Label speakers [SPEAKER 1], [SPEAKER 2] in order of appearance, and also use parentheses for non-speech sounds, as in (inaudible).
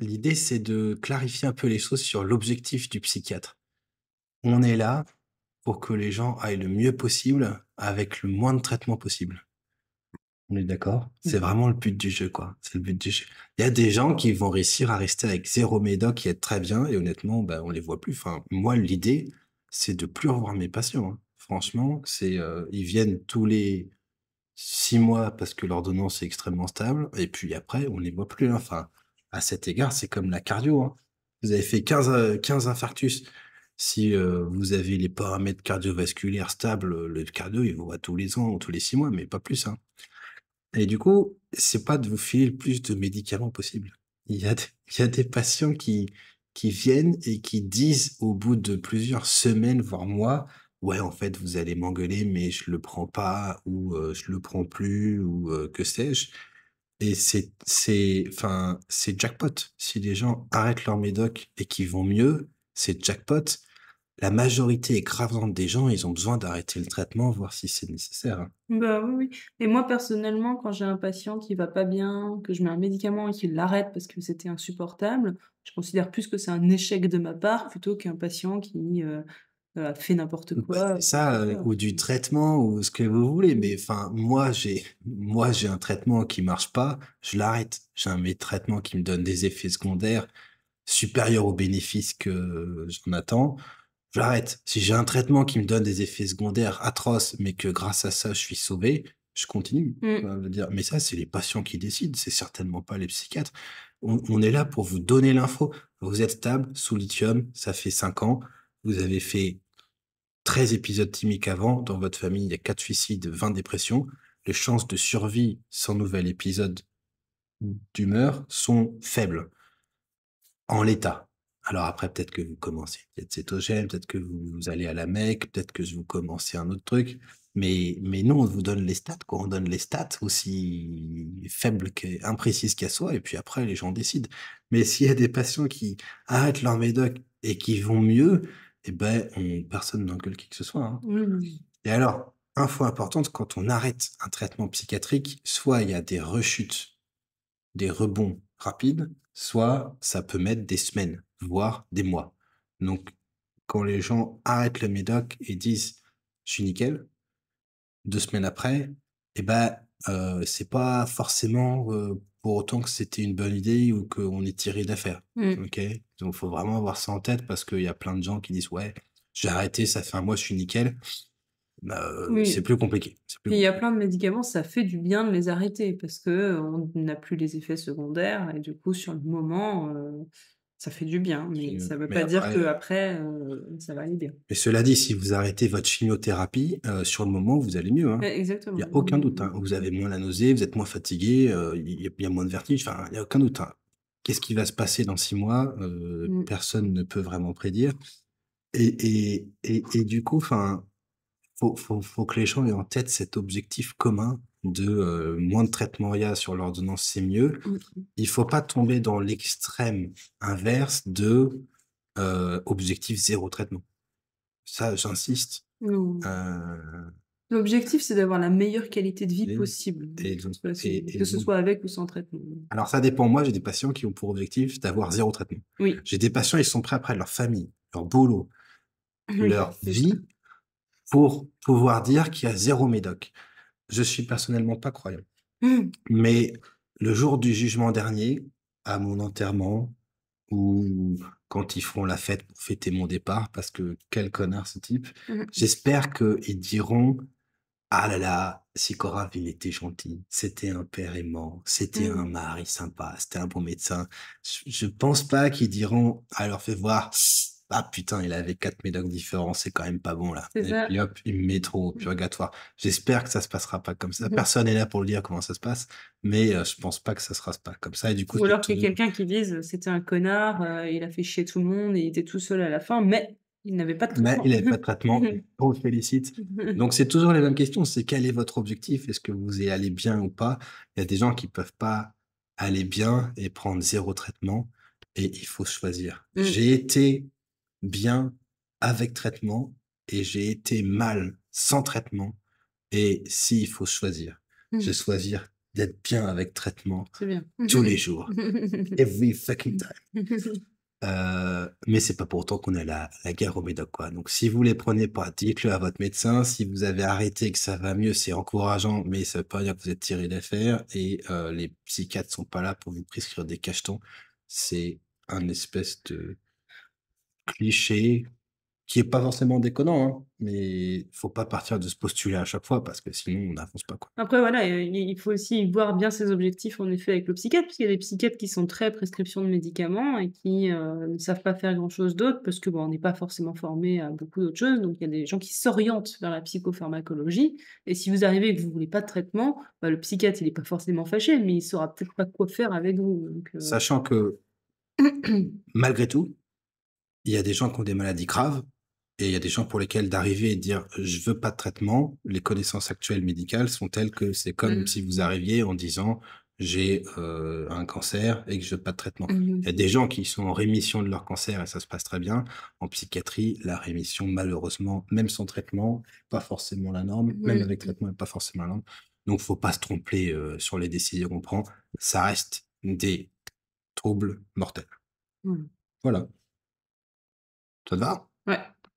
[SPEAKER 1] L'idée, c'est de clarifier un peu les choses sur l'objectif du psychiatre. On est là pour que les gens aillent le mieux possible avec le moins de traitement possible. On est d'accord mmh. C'est vraiment le but du jeu, quoi. C'est le but du jeu. Il y a des gens qui vont réussir à rester avec zéro médoc qui est très bien, et honnêtement, ben, on les voit plus. Enfin, moi, l'idée, c'est de plus revoir mes patients. Hein. Franchement, c'est ils viennent tous les six mois parce que l'ordonnance est extrêmement stable, et puis après, on ne les voit plus. Hein. Enfin, à cet égard, c'est comme la cardio. Hein. Vous avez fait 15, 15 euh, infarctus. Si euh, vous avez les paramètres cardiovasculaires stables, euh, le cardio, il vous voit tous les ans tous les six mois, mais pas plus. Hein. Et du coup, c'est pas de vous filer le plus de médicaments possible. Il y a des, patients qui, qui viennent et qui disent au bout de plusieurs semaines, voire mois, ouais, en fait, vous allez m'engueuler, mais je le prends pas, ou je le prends plus, ou que sais-je. Et c'est, c'est, enfin, c'est jackpot. Si les gens arrêtent leur médoc et qu'ils vont mieux, c'est jackpot. La majorité écrasante des gens, ils ont besoin d'arrêter le traitement, voir si c'est nécessaire. Hein.
[SPEAKER 2] Bah oui, oui. Et moi, personnellement, quand j'ai un patient qui va pas bien, que je mets un médicament et qu'il l'arrête parce que c'était insupportable, je considère plus que c'est un échec de ma part plutôt qu'un patient qui fait n'importe quoi.
[SPEAKER 1] ça, euh, euh, ou du traitement, ou ce que vous voulez. Mais enfin, moi, j'ai, moi, j'ai un traitement qui marche pas, je l'arrête. J'ai un traitement qui me donne des effets secondaires supérieurs aux bénéfices que euh, j'en attends. l'arrête. Si j'ai un traitement qui me donne des effets secondaires atroces, mais que grâce à ça, je suis sauvé, je continue. Mm. Dire. Mais ça, c'est les patients qui décident, c'est certainement pas les psychiatres. On, on est là pour vous donner l'info. Vous êtes stable sous lithium, ça fait 5 ans. Vous avez fait 13 épisodes thymiques avant, dans votre famille, il y a 4 suicides, 20 dépressions. Les chances de survie sans nouvel épisode d'humeur sont faibles en l'état. Alors après, peut-être que vous commencez peut-être cétogène, peut-être que vous, allez à la Mecque, peut-être que vous commencez un autre truc. Mais, mais non, on vous donne les stats, quoi. On donne les stats aussi faibles qu'imprécises qu'elles soient, et puis après, les gens décident. Mais s'il y a des patients qui arrêtent leur médoc et qui vont mieux, eh ben, personne n'engueule qui que ce soit. Hein. Et alors, info importante, quand on arrête un traitement psychiatrique, soit il y a des rechutes, des rebonds rapides, soit ça peut mettre des semaines, voire des mois. Donc, quand les gens arrêtent le médoc et disent je suis nickel, deux semaines après, eh ben, euh, c'est pas forcément euh, autant que c'était une bonne idée ou qu'on est tiré d'affaire. Donc, mmh. ok Donc, faut vraiment avoir ça en tête parce qu'il y a plein de gens qui disent Ouais, j'ai arrêté, ça fait un mois, je suis nickel. Bah, euh, c'est plus compliqué. Il y
[SPEAKER 2] a plein de médicaments, ça fait du bien de les arrêter parce que euh, on n'a plus les effets secondaires et du coup, sur le moment, euh, ça fait du bien, mais euh, ça ne veut pas dire qu'après, après ça va aller bien.
[SPEAKER 1] Mais cela dit, si vous arrêtez votre chimiothérapie, sur le moment, vous allez mieux. Hein.
[SPEAKER 2] Exactement. Il n'y a aucun doute.
[SPEAKER 1] Hein. Vous avez moins la nausée, vous êtes moins fatigué, il y a moins de vertige, enfin, il n'y a aucun doute. Hein. Qu'est-ce qui va se passer dans six mois mmh. Personne ne peut vraiment prédire. Et, du coup, il faut, faut, que les gens aient en tête cet objectif commun de euh, moins de traitement il y a sur l'ordonnance, c'est mieux. Il faut pas tomber dans l'extrême inverse de euh, objectif zéro traitement. Ça, j'insiste. Euh,
[SPEAKER 2] L'objectif, c'est d'avoir la meilleure qualité de vie possible,
[SPEAKER 1] et, que ce soit
[SPEAKER 2] avec ou sans traitement.
[SPEAKER 1] Alors ça dépend. Moi, j'ai des patients qui ont pour objectif d'avoir zéro traitement. J'ai des patients, ils sont prêts à après leur famille, leur boulot,
[SPEAKER 2] (laughs) leur
[SPEAKER 1] vie, pour pouvoir dire qu'il y a zéro médoc. Je suis personnellement pas croyant. Mmh. Mais le jour du jugement dernier, à mon enterrement, ou quand ils feront la fête pour fêter mon départ, parce que quel connard ce type, mmh. j'espère qu'ils diront ah là là, si Cora il était gentil, c'était un père aimant, c'était mmh. un mari sympa, c'était un bon médecin. Je, je pense pas qu'ils diront, alors fais voir, ah putain, il avait quatre médocs différents, c'est quand même pas bon là. Et puis hop, il met trop au mmh. purgatoire. J'espère que ça se passera pas comme ça. Mmh. Personne n'est là pour le dire comment ça se passe, mais je euh, je pense pas que ça se passe pas comme ça. Et du coup, Ou alors qu'il y ait quelqu'un
[SPEAKER 2] qui dise euh, c'était un connard, euh, il a fait chier tout le monde, et il était tout seul à la fin, mais il n'avait pas de traitement. Mais il n'avait pas de (laughs) traitement.
[SPEAKER 1] On le félicite. (laughs) Donc, c'est toujours les mêmes questions. C'est quel est votre objectif Est-ce que vous allez bien ou pas Il y a des gens qui ne peuvent pas aller bien et prendre zéro traitement. Et il faut choisir. Mmh. J'ai été bien avec traitement et j'ai été mal sans traitement. Et s'il faut choisir, mmh. je choisir d'être bien avec traitement
[SPEAKER 2] tous les (laughs) jours, (laughs) every
[SPEAKER 1] fucking time. Euh, mais c'est pas pour autant qu'on a la, la guerre au médoc, quoi. Donc, si vous les prenez pas, dites-le à votre médecin. Si vous avez arrêté que ça va mieux, c'est encourageant, mais ça veut pas dire que vous êtes tiré d'affaire. Et euh, les psychiatres sont pas là pour vous prescrire des cachetons. C'est un espèce de cliché, qui est pas forcément déconnant, hein, mais faut pas partir de ce postulat à chaque fois parce que sinon on n'avance pas. Quoi.
[SPEAKER 2] Après voilà, il faut aussi voir bien ses objectifs en effet avec le psychiatre, parce qu'il y a des psychiatres qui sont très prescription de médicaments et qui euh, ne savent pas faire grand chose d'autre parce que bon, on n'est pas forcément formé à beaucoup d'autres choses, donc il y a des gens qui s'orientent vers la psychopharmacologie et si vous arrivez et que vous voulez pas de traitement, bah, le psychiatre il n'est pas forcément fâché, mais il saura peut-être pas quoi faire avec vous. Euh
[SPEAKER 1] Sachant que (clears throat) malgré tout, il y a des gens qui ont des maladies graves et il y a des gens pour lesquels d'arriver et dire je veux pas de traitement, les connaissances actuelles médicales sont telles que c'est comme mmh. si vous arriviez en disant j'ai euh, un cancer et que je veux pas de traitement. Mmh. Il y a des gens qui sont en rémission de leur cancer et ça se passe très bien. En psychiatrie, la rémission, malheureusement, même sans traitement, pas forcément la norme, même avec traitement, pas forcément la norme. Donc, faut pas se tromper euh, sur les décisions qu'on prend. Ça reste des
[SPEAKER 2] troubles mortels. Mmh. Voilà. Ça te va Ouais.